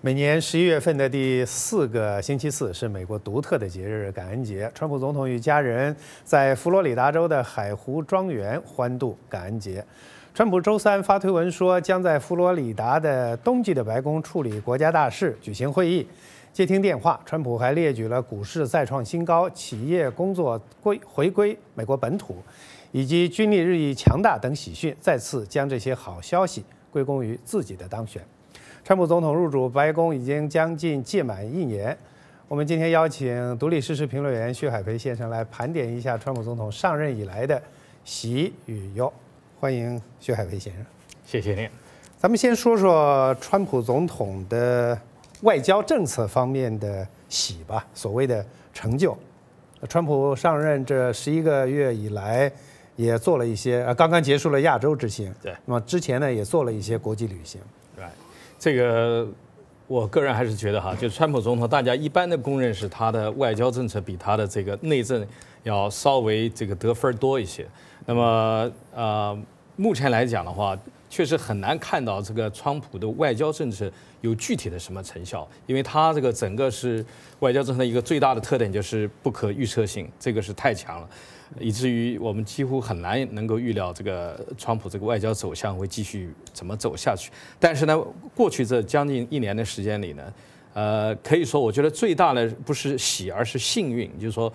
每年十一月份的第四个星期四是美国独特的节日——感恩节。川普总统与家人在佛罗里达州的海湖庄园欢度感恩节。川普周三发推文说，将在佛罗里达的冬季的白宫处理国家大事、举行会议、接听电话。川普还列举了股市再创新高、企业工作归回归美国本土，以及军力日益强大等喜讯，再次将这些好消息归功于自己的当选。川普总统入主白宫已经将近届满一年，我们今天邀请独立事实评论员薛海培先生来盘点一下川普总统上任以来的喜与忧。欢迎薛海培先生。谢谢您。咱们先说说川普总统的外交政策方面的喜吧，所谓的成就。川普上任这十一个月以来，也做了一些，呃，刚刚结束了亚洲之行。对。那么之前呢，也做了一些国际旅行。这个我个人还是觉得哈，就川普总统，大家一般的公认是他的外交政策比他的这个内政要稍微这个得分多一些。那么呃，目前来讲的话，确实很难看到这个川普的外交政策有具体的什么成效，因为他这个整个是外交政策一个最大的特点就是不可预测性，这个是太强了。以至于我们几乎很难能够预料这个川普这个外交走向会继续怎么走下去。但是呢，过去这将近一年的时间里呢，呃，可以说我觉得最大的不是喜，而是幸运，就是说，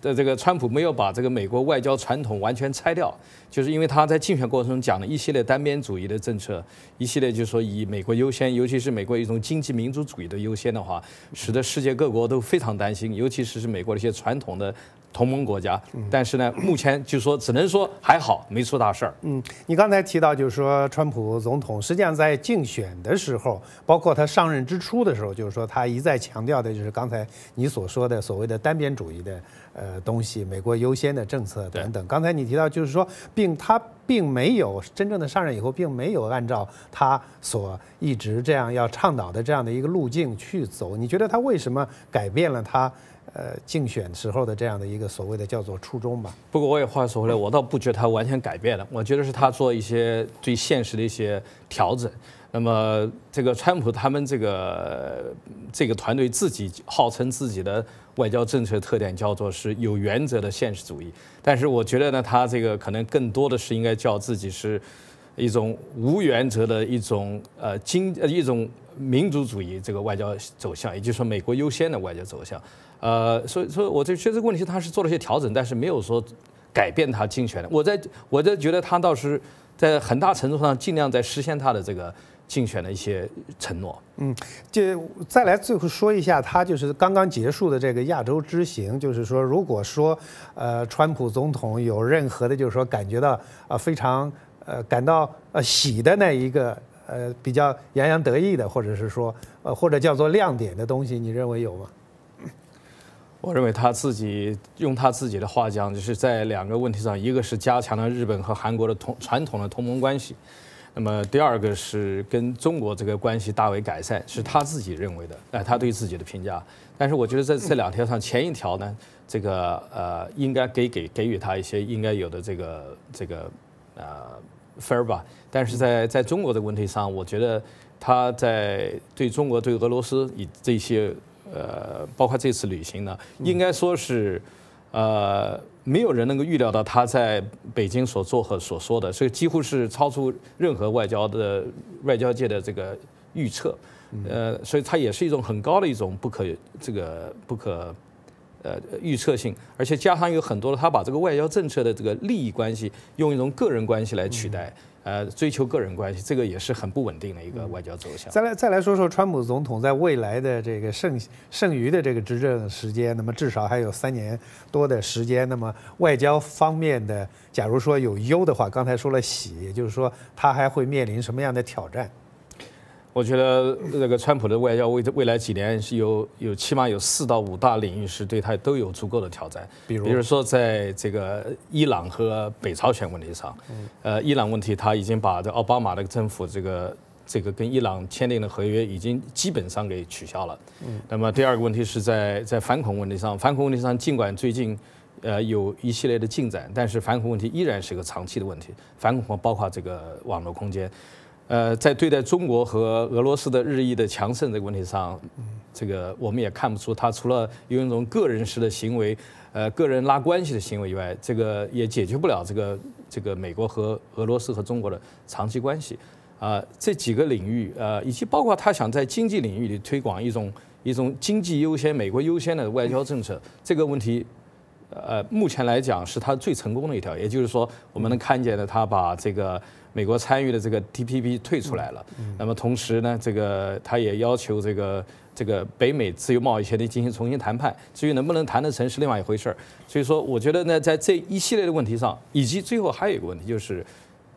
的这个川普没有把这个美国外交传统完全拆掉，就是因为他在竞选过程中讲了一系列单边主义的政策，一系列就是说以美国优先，尤其是美国一种经济民族主义的优先的话，使得世界各国都非常担心，尤其是是美国的一些传统的。同盟国家，但是呢，目前就说只能说还好，没出大事儿。嗯，你刚才提到就是说，川普总统实际上在竞选的时候，包括他上任之初的时候，就是说他一再强调的就是刚才你所说的所谓的单边主义的呃东西，美国优先的政策等等。刚才你提到就是说，并他并没有真正的上任以后，并没有按照他所一直这样要倡导的这样的一个路径去走。你觉得他为什么改变了他？呃，竞选时候的这样的一个所谓的叫做初衷吧。不过我也话说回来，我倒不觉得他完全改变了，我觉得是他做一些对现实的一些调整。那么这个川普他们这个这个团队自己号称自己的外交政策特点叫做是有原则的现实主义，但是我觉得呢，他这个可能更多的是应该叫自己是一种无原则的一种呃经呃一种。民族主义这个外交走向，也就是说美国优先的外交走向，呃，所以所以我这个问题，他是做了些调整，但是没有说改变他竞选的。我在，我在觉得他倒是在很大程度上尽量在实现他的这个竞选的一些承诺。嗯，就再来最后说一下，他就是刚刚结束的这个亚洲之行，就是说，如果说呃，川普总统有任何的，就是说感觉到啊非常呃感到呃喜的那一个。呃，比较洋洋得意的，或者是说，呃，或者叫做亮点的东西，你认为有吗？我认为他自己用他自己的话讲，就是在两个问题上，一个是加强了日本和韩国的同传统的同盟关系，那么第二个是跟中国这个关系大为改善，是他自己认为的，哎，他对自己的评价。但是我觉得在这两条上，前一条呢，这个呃，应该给给给予他一些应该有的这个这个，呃。分 r 吧，但是在在中国的问题上，我觉得他在对中国、对俄罗斯以这些呃，包括这次旅行呢，应该说是呃，没有人能够预料到他在北京所做和所说的，所以几乎是超出任何外交的外交界的这个预测，呃，所以它也是一种很高的一种不可这个不可。呃，预测性，而且加上有很多，的他把这个外交政策的这个利益关系，用一种个人关系来取代，呃，追求个人关系，这个也是很不稳定的一个外交走向。再来，再来说说川普总统在未来的这个剩剩余的这个执政时间，那么至少还有三年多的时间，那么外交方面的，假如说有忧的话，刚才说了喜，也就是说他还会面临什么样的挑战？我觉得那个川普的外交未未来几年是有有起码有四到五大领域是对他都有足够的挑战，比如比如说在这个伊朗和北朝鲜问题上，呃，伊朗问题他已经把这奥巴马的政府这个这个跟伊朗签订的合约已经基本上给取消了，嗯，那么第二个问题是在在反恐问题上，反恐问题上尽管最近，呃，有一系列的进展，但是反恐问题依然是一个长期的问题，反恐包括这个网络空间。呃，在对待中国和俄罗斯的日益的强盛这个问题上，这个我们也看不出他除了有一种个人式的行为，呃，个人拉关系的行为以外，这个也解决不了这个这个美国和俄罗斯和中国的长期关系，啊，这几个领域，呃，以及包括他想在经济领域里推广一种一种经济优先、美国优先的外交政策，这个问题。呃，目前来讲是他最成功的一条，也就是说，我们能看见的，他把这个美国参与的这个 TPP 退出来了。那么同时呢，这个他也要求这个这个北美自由贸易协定进行重新谈判。至于能不能谈得成是另外一回事儿。所以说，我觉得呢，在这一系列的问题上，以及最后还有一个问题，就是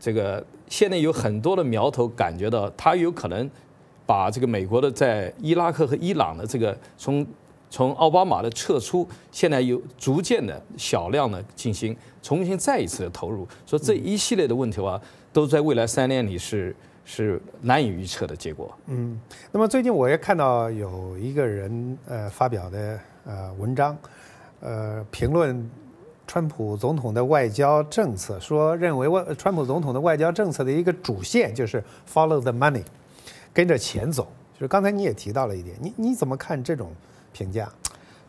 这个现在有很多的苗头感觉到他有可能把这个美国的在伊拉克和伊朗的这个从。从奥巴马的撤出，现在又逐渐的小量的进行重新再一次的投入，所以这一系列的问题啊，都在未来三年里是是难以预测的结果。嗯，那么最近我也看到有一个人呃发表的呃文章，呃评论川普总统的外交政策，说认为外川普总统的外交政策的一个主线就是 follow the money，跟着钱走。就是刚才你也提到了一点，你你怎么看这种？评价，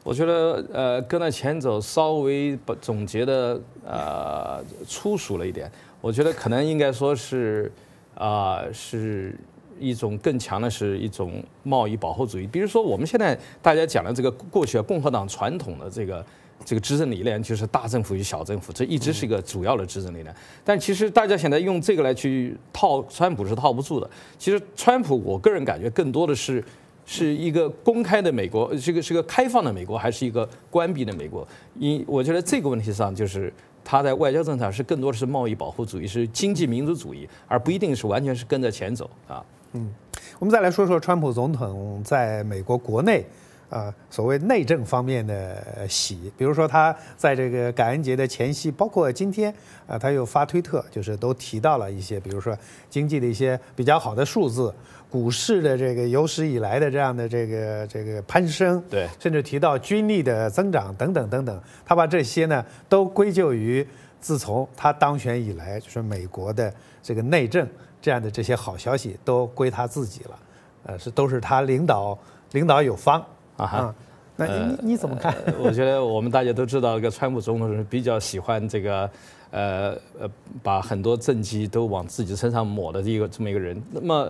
我觉得呃，跟着前走，稍微总结的呃粗俗了一点。我觉得可能应该说，是啊，是一种更强的，是一种贸易保护主义。比如说，我们现在大家讲的这个过去共和党传统的这个这个执政理念，就是大政府与小政府，这一直是一个主要的执政理念。但其实大家现在用这个来去套川普是套不住的。其实川普，我个人感觉更多的是。是一个公开的美国，这个是个开放的美国，还是一个关闭的美国？因我觉得这个问题上，就是他在外交政策上是更多的是贸易保护主义，是经济民族主义，而不一定是完全是跟着钱走啊。嗯，我们再来说说川普总统在美国国内。啊，所谓内政方面的喜，比如说他在这个感恩节的前夕，包括今天啊，他又发推特，就是都提到了一些，比如说经济的一些比较好的数字，股市的这个有史以来的这样的这个这个攀升，对，甚至提到军力的增长等等等等，他把这些呢都归咎于自从他当选以来，就是美国的这个内政这样的这些好消息都归他自己了，呃，是都是他领导领导有方。啊哈，那你你怎么看？我觉得我们大家都知道，一个川普总统是比较喜欢这个，呃呃，把很多政绩都往自己身上抹的一个这么一个人。那么，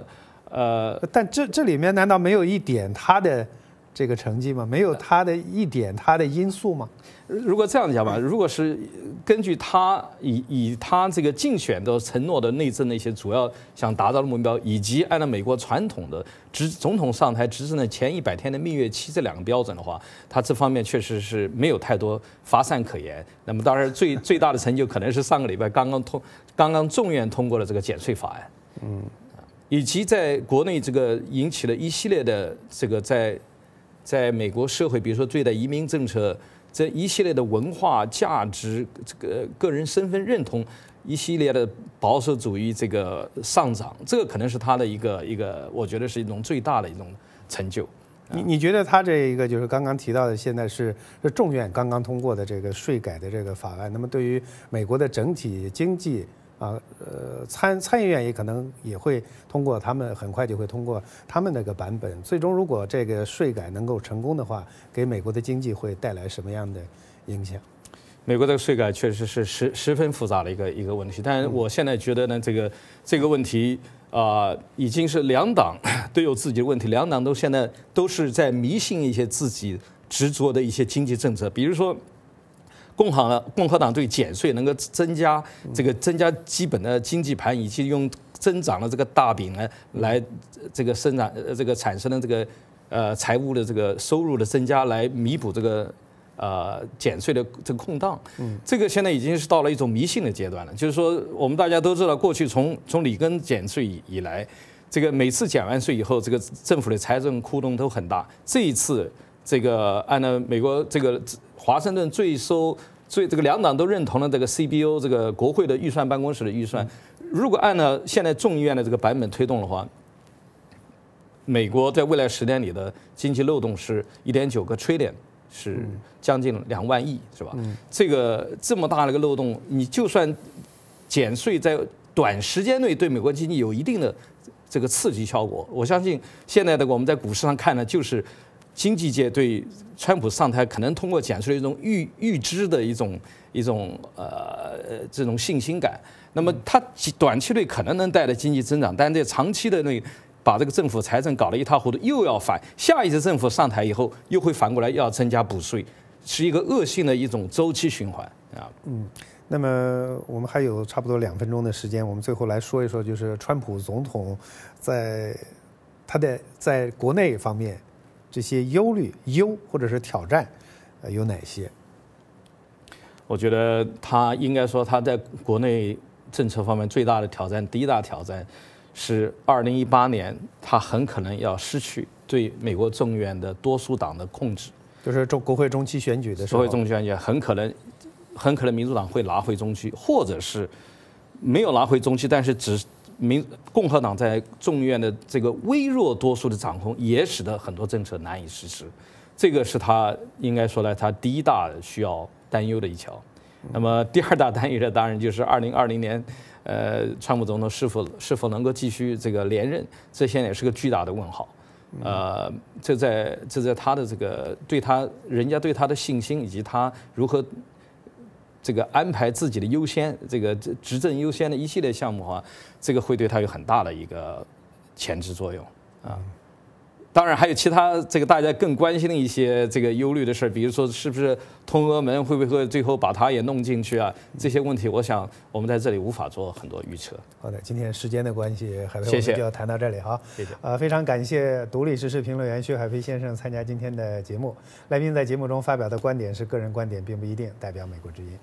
呃，但这这里面难道没有一点他的？这个成绩吗？没有他的一点他的因素吗？如果这样讲吧，如果是根据他以以他这个竞选的承诺的内政的一些主要想达到的目标，以及按照美国传统的执总统上台执政的前一百天的蜜月期这两个标准的话，他这方面确实是没有太多乏散可言。那么当然，最最大的成就可能是上个礼拜刚刚通刚刚众院通过了这个减税法案，嗯，以及在国内这个引起了一系列的这个在。在美国社会，比如说对待移民政策这一系列的文化价值、这个个人身份认同一系列的保守主义这个上涨，这个可能是他的一个一个，我觉得是一种最大的一种成就。你你觉得他这一个就是刚刚提到的，现在是众院刚刚通过的这个税改的这个法案，那么对于美国的整体经济？啊，呃，参参议院也可能也会通过，他们很快就会通过他们那个版本。最终，如果这个税改能够成功的话，给美国的经济会带来什么样的影响？美国这个税改确实是十十分复杂的一个一个问题。但是我现在觉得呢，这个这个问题啊，已经是两党 都有自己的问题，两党都现在都是在迷信一些自己执着的一些经济政策，比如说。共和了，共和党对减税能够增加这个增加基本的经济盘，以及用增长的这个大饼呢来这个生产这个产生的这个呃财务的这个收入的增加来弥补这个呃，减税的这个空档。嗯，这个现在已经是到了一种迷信的阶段了。就是说，我们大家都知道，过去从从里根减税以来，这个每次减完税以后，这个政府的财政窟窿都很大。这一次，这个按照美国这个。华盛顿最收最这个两党都认同了这个 CBO 这个国会的预算办公室的预算，如果按照现在众议院的这个版本推动的话，美国在未来十年里的经济漏洞是一点九个 trillion，是将近两万亿，是吧？这个这么大的一个漏洞，你就算减税在短时间内对美国经济有一定的这个刺激效果，我相信现在的我们在股市上看呢，就是。经济界对川普上台可能通过减税一种预预知的一种一种呃这种信心感，那么他短期内可能能带来经济增长，但在长期的那把这个政府财政搞得一塌糊涂，又要反下一次政府上台以后又会反过来要增加补税，是一个恶性的一种周期循环啊。嗯，那么我们还有差不多两分钟的时间，我们最后来说一说，就是川普总统在他的在国内方面。这些忧虑、忧或者是挑战，呃，有哪些？我觉得他应该说他在国内政策方面最大的挑战，第一大挑战是二零一八年他很可能要失去对美国众院的多数党的控制，就是中国会中期选举的时候。国会中期选举很可能，很可能民主党会拿回中期，或者是没有拿回中期，但是只。民共和党在众议院的这个微弱多数的掌控，也使得很多政策难以实施，这个是他应该说呢，他第一大需要担忧的一条。那么第二大担忧的当然就是二零二零年，呃，川普总统是否是否能够继续这个连任，这现在也是个巨大的问号。呃，这在这在他的这个对他人家对他的信心以及他如何。这个安排自己的优先，这个执执政优先的一系列项目哈，这个会对他有很大的一个前置作用啊。当然还有其他这个大家更关心的一些这个忧虑的事儿，比如说是不是通俄门会不会最后把它也弄进去啊？这些问题，我想我们在这里无法做很多预测。好的，今天时间的关系，海飞，我们就要谈到这里哈。谢谢。啊，非常感谢独立时事评论员薛海飞先生参加今天的节目。来宾在节目中发表的观点是个人观点，并不一定代表美国之音。